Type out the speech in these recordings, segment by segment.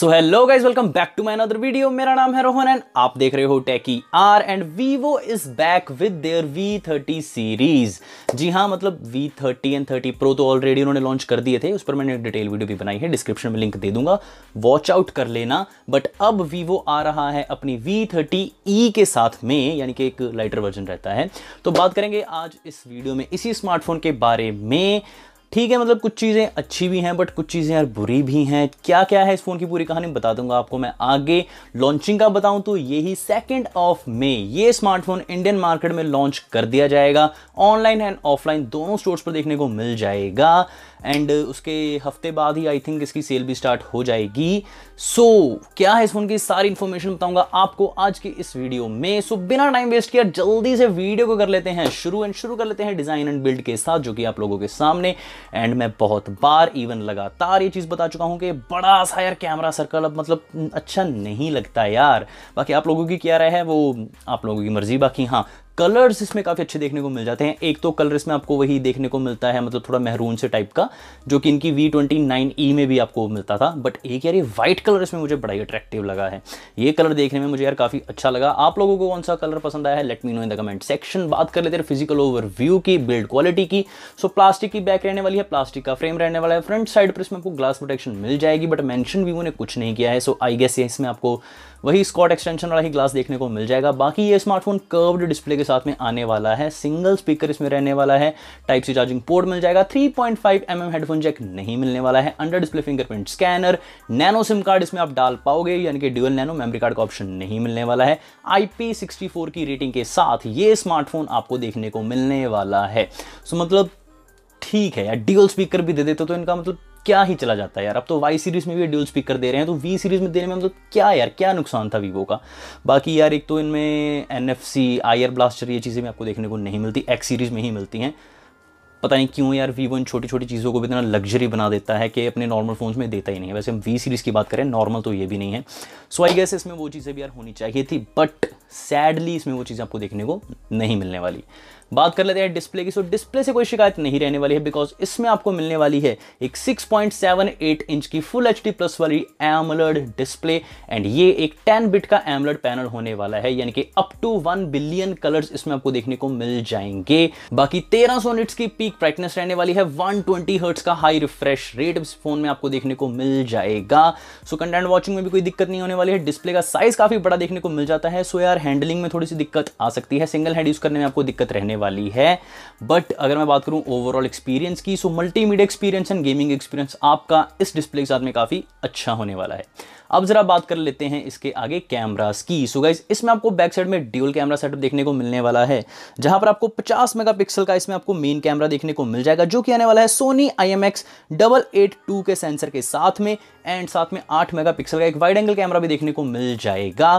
so hello guys welcome back to my other video मेरा नाम है रोहन एंड आप देख रहे हो techie R and Vivo is back with their V30 series जी हाँ मतलब V30 एंड थर्टी प्रो तो ऑलरेडी उन्होंने लॉन्च कर दिए थे उस पर मैंने डिटेल वीडियो भी बनाई है डिस्क्रिप्शन में लिंक दे दूंगा वॉच आउट कर लेना बट अब वीवो आ रहा है अपनी थर्टी ई e के साथ में यानी कि एक लाइटर वर्जन रहता है तो बात करेंगे आज इस वीडियो में इसी स्मार्टफोन के बारे में ठीक है मतलब कुछ चीज़ें अच्छी भी हैं बट कुछ चीज़ें यार बुरी भी हैं क्या क्या है इस फ़ोन की पूरी कहानी बता दूंगा आपको मैं आगे लॉन्चिंग का बताऊं तो यही सेकेंड ऑफ मे ये स्मार्टफोन इंडियन मार्केट में लॉन्च कर दिया जाएगा ऑनलाइन एंड ऑफलाइन दोनों स्टोर्स पर देखने को मिल जाएगा एंड उसके हफ्ते बाद ही आई थिंक इसकी सेल भी स्टार्ट हो जाएगी सो so, क्या है इस फोन की सारी इन्फॉर्मेशन बताऊंगा आपको आज की इस वीडियो में सो so, बिना टाइम वेस्ट किया जल्दी से वीडियो को कर लेते हैं शुरू एंड शुरू कर लेते हैं डिजाइन एंड बिल्ड के साथ जो कि आप लोगों के सामने एंड मैं बहुत बार इवन लगातार ये चीज़ बता चुका हूं कि बड़ा सा यार कैमरा सर्कल अब मतलब अच्छा नहीं लगता यार बाकी आप लोगों की क्या राय है वो आप लोगों की मर्जी बाकी हाँ कलर्स इसमें काफ़ी अच्छे देखने को मिल जाते हैं एक तो कलर इसमें आपको वही देखने को मिलता है मतलब थोड़ा महरून से टाइप का जो कि इनकी वी ट्वेंटी नाइन ई में भी आपको मिलता था बट एक यार ये वाइट कलर इसमें मुझे बड़ा ही अट्रैक्टिव लगा है ये कलर देखने में मुझे यार काफ़ी अच्छा लगा आप लोगों को कौन सा कलर पसंद आया है let me know in the comment section बात कर लेते हैं फिजिकल ओवरव्यू की बिल्ड क्वालिटी की सो प्लास्टिक की बैक रहने वाली है प्लास्टिक का फ्रेम रहने वाला है फ्रंट साइड पर इसमें आपको ग्लास प्रोटेक्शन मिल जाएगी बट मैंशन भी उन्होंने कुछ नहीं किया है सो आई गेस ये इसमें आपको वही स्कॉट एक्सटेंशन वाला ही ग्लास देखने को मिल जाएगा बाकी ये स्मार्टफोन कर्व्ड डिस्प्ले के साथ में आने वाला है सिंगल स्पीकर इसमें रहने वाला है टाइप सी चार्जिंग पोर्ट मिल जाएगा 3.5 पॉइंट mm हेडफोन जैक नहीं मिलने वाला है under display fingerprint scanner nano SIM card इसमें आप डाल पाओगे यानी कि ड्यूअल नैनो मेमरी कार्ड का ऑप्शन नहीं मिलने वाला है आई की रेटिंग के साथ ये स्मार्टफोन आपको देखने को मिलने वाला है सो so, मतलब ठीक है या ड्यूअल स्पीकर भी दे देते तो इनका मतलब क्या ही चला जाता है यार अब तो वाई सीरीज़ में भी ड्यूल स्पीकर दे रहे हैं तो वी सीरीज़ में देने में मतलब क्या यार क्या नुकसान था वीवो का बाकी यार एक तो इनमें N F C I R blaster ये चीज़ें भी आपको देखने को नहीं मिलती एक्स सीरीज़ में ही मिलती हैं पता नहीं क्यों यार वीवो इन छोटी छोटी चीज़ों को भी इतना लग्जरी बना देता है कि अपने नॉर्मल फ़ोन्स में देता ही नहीं है वैसे हम वी सीरीज़ की बात करें नॉर्मल तो ये भी नहीं है सो आई गैस इसमें वो चीज़ें भी यार होनी चाहिए थी बट सैडली इसमें वो चीज़ आपको देखने को नहीं मिलने वाली बात कर लेते हैं डिस्प्ले की सो डिस्प्ले से कोई शिकायत नहीं रहने वाली है बिकॉज इसमें आपको मिलने वाली है एक 6.78 इंच की फुल एच प्लस वाली एमलर्ड डिस्प्ले एंड ये एक 10 बिट का एमलर्ड पैनल होने वाला है यानी कि अप टू 1 बिलियन कलर्स इसमें आपको देखने को मिल जाएंगे बाकी 1300 निट्स की पीक ब्राइटनेस रहने वाली है वन ट्वेंटी का हाई रिफ्रेश रेट इस फोन में आपको देखने को मिल जाएगा सो कंटेंट वॉचिंग में भी कोई दिक्कत नहीं होने वाली है डिस्प्ले का साइज काफी बड़ा देखने को मिल जाता है सो यार हैंडलिंग में थोड़ी सी दिक्कत आ सकती है सिंगल हैंड यूज़ करने में आपको दिक्कत रहने वाली है बट अगर मैं बात करूँ ओवरऑल एक्सपीरियंस की so multimedia experience and gaming experience आपका इस डिस्प्ले के साथ में काफ़ी अच्छा होने वाला है अब जरा बात कर लेते हैं इसके आगे कैमरास की सो गाइज इसमें आपको बैक साइड में ड्यूल कैमरा सेटअप देखने को मिलने वाला है जहां पर आपको 50 मेगापिक्सल का इसमें आपको मेन कैमरा देखने को मिल जाएगा जो कि आने वाला है Sony I M X double eight two के सेंसर के साथ में एंड साथ में 8 मेगापिक्सल का एक वाइड एंगल कैमरा भी देखने को मिल जाएगा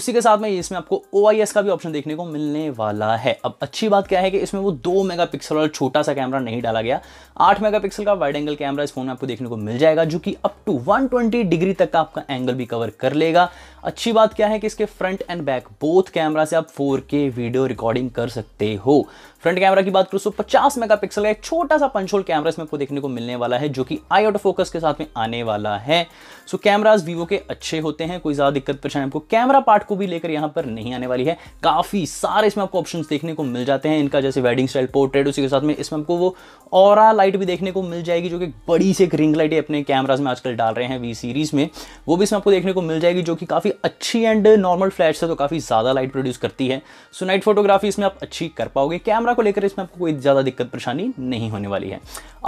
उसी के साथ में इसमें आपको ओ का भी ऑप्शन देखने को मिलने वाला है अब अच्छी बात क्या है कि इसमें वो दो मेगा वाला छोटा सा कैमरा नहीं डाला गया आठ मेगा का वाइड एंगल कैमरा इस फोन में आपको देखने को मिल जाएगा जो कि अप टू वन डिग्री तक का आपका एंगल भी कवर कर लेगा अच्छी बात क्या है कि इसके front and back both camera से आप 4K वीडियो रिकॉर्डिंग कर सकते हो फ्रंट कैमरा की बात करूँ तो 50 मेगापिक्सल का एक छोटा सा पंचोल कैमरा इसमें आपको देखने को मिलने वाला है जो कि आई आउट फोकस के साथ में आने वाला है सो कैमराज वीवो के अच्छे होते हैं कोई ज़्यादा दिक्कत परेशानी आपको कैमरा पार्ट को भी लेकर यहाँ पर नहीं आने वाली है काफ़ी सारे इसमें आपको ऑप्शन देखने को मिल जाते हैं इनका जैसे वेडिंग स्टाइल पोर्ट्रेट उसी के साथ में इसमें आपको वो और लाइट भी देखने को मिल जाएगी जो कि बड़ी सी एक रिंग लाइट अपने कैमराज में आजकल डाल रहे हैं वी सीरीज़ में वो भी इसमें आपको देखने को मिल जाएगी जो कि काफ़ी अच्छी एंड नॉर्मल फ्लैश से तो काफ़ी ज़्यादा लाइट प्रोड्यूस करती है सो नाइट फोटोग्राफी इसमें आप अच्छी कर पाओगे कैमरा को लेकर इसमें आपको कोई ज़्यादा दिक्कत परेशानी नहीं होने वाली है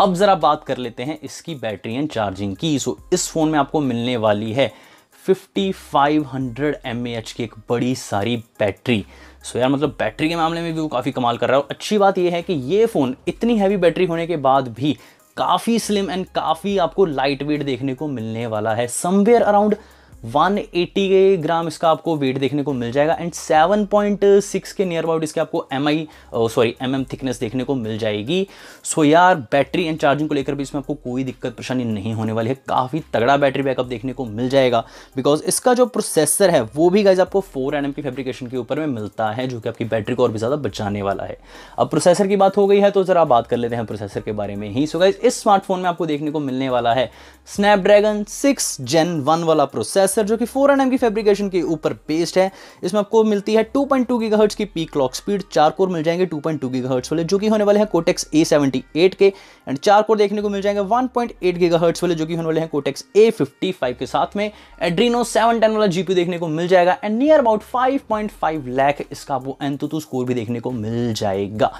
अब ज़रा बात कर लेते हैं इसकी बैटरी एंड चार्जिंग की सो इस फ़ोन में आपको मिलने वाली है 5500 mAh की एक बड़ी सारी बैटरी सो so यार मतलब बैटरी के मामले में भी वो काफ़ी कमाल कर रहा है और अच्छी बात ये है कि ये फ़ोन इतनी हैवी बैटरी होने के बाद भी काफ़ी स्लिम एंड काफ़ी आपको लाइट वेट देखने को मिलने वाला है समवेयर अराउंड 180 ग्राम इसका आपको वेट देखने को मिल जाएगा एंड 7.6 के नियर अबाउट इसके आपको M I sorry M M thickness देखने को मिल जाएगी सो so यार बैटरी एंड चार्जिंग को लेकर भी इसमें आपको कोई दिक्कत परेशानी नहीं होने वाली है काफ़ी तगड़ा बैटरी बैकअप देखने को मिल जाएगा बिकॉज इसका जो प्रोसेसर है वो भी गाइज आपको फोर एन की फेब्रिकेशन के ऊपर में मिलता है जो कि आपकी बैटरी को और भी ज़्यादा बचाने वाला है अब प्रोसेसर की बात हो गई है तो ज़रा बात कर लेते हैं प्रोसेसर के बारे में ही सो so गाइज इस स्मार्टफोन में आपको देखने को मिलने वाला है स्नैपड्रैगन सिक्स जेन वन वाला प्रोसेसर प्रोसेसर जो कि फोर एन की फेब्रिकेशन के ऊपर बेस्ड है इसमें आपको मिलती है टू पॉइंट टू की पी क्लॉक स्पीड चार कोर मिल जाएंगे टू पॉइंट टू वाले जो कि होने वाले हैं कोटेक्स ए सेवेंटी एट के एंड चार कोर देखने को मिल जाएंगे वन पॉइंट एट गीगाहर्ट्स वाले जो कि होने वाले हैं कोटेक्स ए फिफ्टी फाइव के साथ में एड्रीनो सेवन टेन वाला जीपी देखने को मिल जाएगा and near about five point five lakh इसका वो एंतुतु स्कोर भी देखने को मिल जाएगा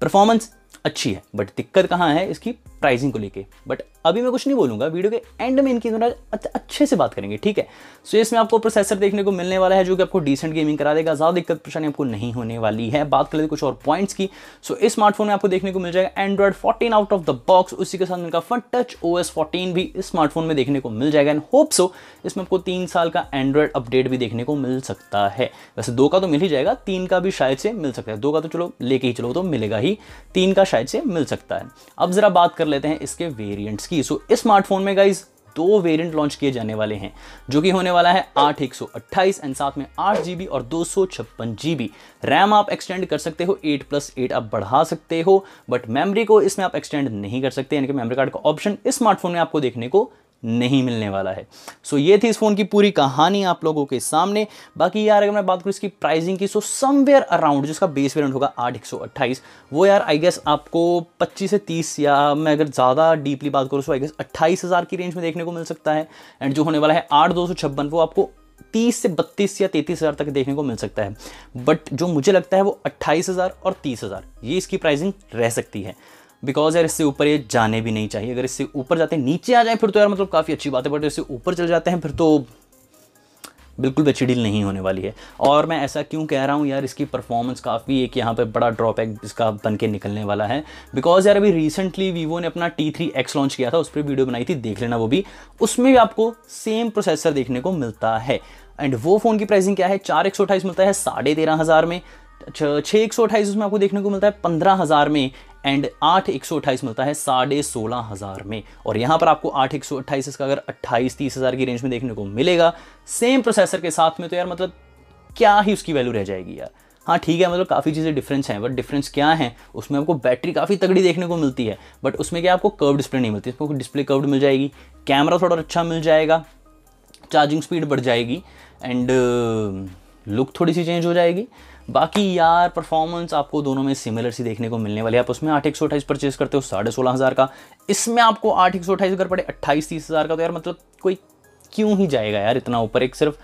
परफॉर्मेंस अच्छी है बट दिक्कत कहाँ है इसकी प्राइसिंग को लेके बट अभी मैं कुछ नहीं बोलूंगा वीडियो के एंड में इनकी अच्छे से बात करेंगे ठीक है सो so, इसमें आपको प्रोसेसर देखने को मिलने वाला है जो कि आपको डिसेंट गेमिंग करा देगा ज़्यादा दिक्कत परेशानी आपको नहीं होने वाली है बात कर लेते कुछ और पॉइंट्स की सो so, इस स्मार्टफोन में आपको देखने को मिल जाएगा Android fourteen out of the box उसी के साथ उनका Funtouch O S fourteen भी इस स्मार्टफोन में देखने को मिल जाएगा एंड होप सो इसमें आपको तीन साल का एंड्रॉयड अपडेट भी देखने को मिल सकता है वैसे दो का तो मिल ही जाएगा तीन का भी शायद से मिल सकता है दो का तो चलो लेके ही चलो तो मिलेगा ही तीन का शायद से मिल सकता है अब ज़रा बात कर लेते हैं इसके वेरियंट्स की सो so, स्मार्टफोन में गाइज दो वेरिएंट लॉन्च किए जाने वाले हैं जो कि होने वाला है आठ एक एंड साथ में आठ जी और दो सौ छप्पन जी रैम आप एक्सटेंड कर सकते हो 8 प्लस एट आप बढ़ा सकते हो बट मेमोरी को इसमें आप एक्सटेंड नहीं कर सकते यानी कि मेमोरी कार्ड का ऑप्शन इस स्मार्टफोन में आपको देखने को नहीं मिलने वाला है सो so, ये थी इस फ़ोन की पूरी कहानी आप लोगों के सामने बाकी यार अगर मैं बात करूँ इसकी प्राइसिंग की सो समवेयर अराउंड जिसका बेस वेरियंट होगा आठ एक सौ अट्ठाईस वो यार आई गेस आपको पच्चीस से तीस या मैं अगर ज़्यादा डीपली बात करूँ सो आई गेस अट्ठाईस हज़ार की रेंज में देखने को मिल सकता है एंड जो होने वाला है आठ दो सौ छप्पन वो आपको तीस से बत्तीस या तैतीस हज़ार तक देखने को मिल सकता है बट जो मुझे लगता है वो अट्ठाईस हज़ार और तीस हज़ार ये इसकी प्राइसिंग रह सकती है बिकॉज यार इससे ऊपर ये जाने भी नहीं चाहिए अगर इससे ऊपर जाते हैं नीचे आ जाए फिर तो यार मतलब काफ़ी अच्छी बात है बट इससे ऊपर चल जाते हैं फिर तो बिल्कुल बच्ची डील नहीं होने वाली है और मैं ऐसा क्यों कह रहा हूँ यार इसकी परफॉर्मेंस काफ़ी एक यहाँ पे बड़ा ड्रॉबैक इसका बन के निकलने वाला है बिकॉज यार अभी रिसेंटली वीवो ने अपना टी थ्री एक्स लॉन्च किया था उस पर वीडियो बनाई थी देख लेना वो भी उसमें भी आपको सेम प्रोसेसर देखने को मिलता है एंड वो फ़ोन की प्राइसिंग क्या है चार एक सौ मिलता है साढ़े तेरह हज़ार में छः अच्छा, एक सौ अट्ठाईस उसमें आपको देखने को मिलता है पंद्रह हज़ार में एंड आठ एक सौ अट्ठाईस मिलता है साढ़े सोलह हज़ार में और यहाँ पर आपको आठ एक सौ अट्ठाइस इसका अगर अट्ठाईस तीस हज़ार की रेंज में देखने को मिलेगा सेम प्रोसेसर के साथ में तो यार मतलब क्या ही उसकी वैल्यू रह जाएगी यार हाँ ठीक है मतलब काफ़ी चीज़ें डिफरेंस हैं बट डिफरेंस क्या है उसमें आपको बैटरी काफ़ी तगड़ी देखने को मिलती है बट उसमें क्या आपको कर्व डिस्प्ले नहीं मिलती उसमें डिस्प्ले कर्व मिल जाएगी कैमरा थोड़ा अच्छा मिल जाएगा चार्जिंग स्पीड बढ़ जाएगी एंड लुक uh, थोड़ी सी चेंज हो जाएगी बाकी यार परफॉर्मेंस आपको दोनों में सिमिलर सी देखने को मिलने वाली है आप उसमें आठ एक सौ अठाईस परचेज करते हो साढ़े सोलह हज़ार का इसमें आपको आठ एक सौ अट्ठाईस अगर पड़े अट्ठाईस तीस हज़ार का तो यार मतलब कोई क्यों ही जाएगा यार इतना ऊपर एक सिर्फ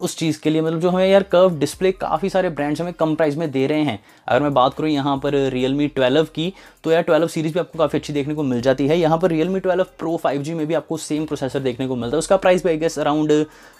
उस चीज़ के लिए मतलब जो हमें यार कर्व डिस्प्ले काफ़ी सारे ब्रांड्स हमें कम प्राइस में दे रहे हैं अगर मैं बात करूँ यहाँ पर रियल मी ट्वेल्व की तो यार ट्वेल्व सीरीज़ भी आपको काफ़ी अच्छी देखने को मिल जाती है यहाँ पर Realme twelve pro five G में भी आपको सेम प्रोसेसर देखने को मिलता है उसका प्राइस भी आई गेस अराउंड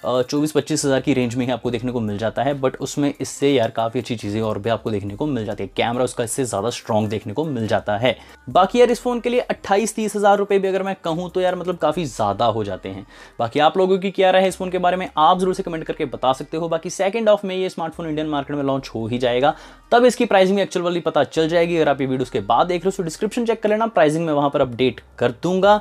चौबीस पच्चीस हज़ार की रेंज में ही आपको देखने को मिल जाता है बट उसमें इससे यार काफ़ी अच्छी चीज़ें और भी आपको देखने को मिल जाती है कैमरा उसका इससे ज़्यादा स्ट्रॉन्ग देखने को मिल जाता है बाकी यार इस फ़ोन के लिए अट्ठाईस तीस हज़ार रुपये भी अगर मैं कहूँ तो यार मतलब काफ़ी ज़्यादा हो जाते हैं बाकी आप लोगों की क्या राय है इस फ़ोन के बारे में आप ज़रूर से कमेंट करके बता सकते हो बाकी सेकेंड ऑफ में ये स्मार्टफोन इंडियन मार्केट में लॉन्च हो ही जाएगा तब इसकी प्राइसिंग एक्चुअल वाली पता चल जाएगी अगर आप ये वीडियो के बाद देख रहे हो तो डिस्क्रिप्शन चेक कर लेना प्राइसिंग में वहां पर अपडेट कर दूंगा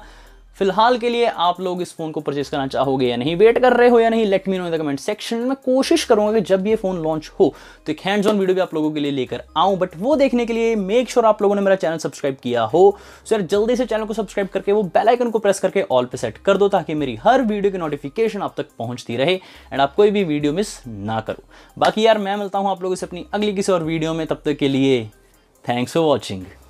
फिलहाल के लिए आप लोग इस फ़ोन को परचेस करना चाहोगे या नहीं वेट कर रहे हो या नहीं let me know in the comment section में कोशिश करूंगा कि जब ये फ़ोन लॉन्च हो तो एक हैंड्स ऑन वीडियो भी आप लोगों के लिए लेकर आऊँ बट वो देखने के लिए मेक श्योर sure आप लोगों ने मेरा चैनल सब्सक्राइब किया हो सो यार जल्दी से चैनल को सब्सक्राइब करके वो बेलाइकन को प्रेस करके ऑल पे सेट कर दो ताकि मेरी हर वीडियो की नोटिफिकेशन आप तक पहुंचती रहे एंड आप कोई भी वीडियो मिस ना करो बाकी यार मैं मिलता हूँ आप लोगों से अपनी अगली किसी और वीडियो में तब तक के लिए थैंक्स फॉर वॉचिंग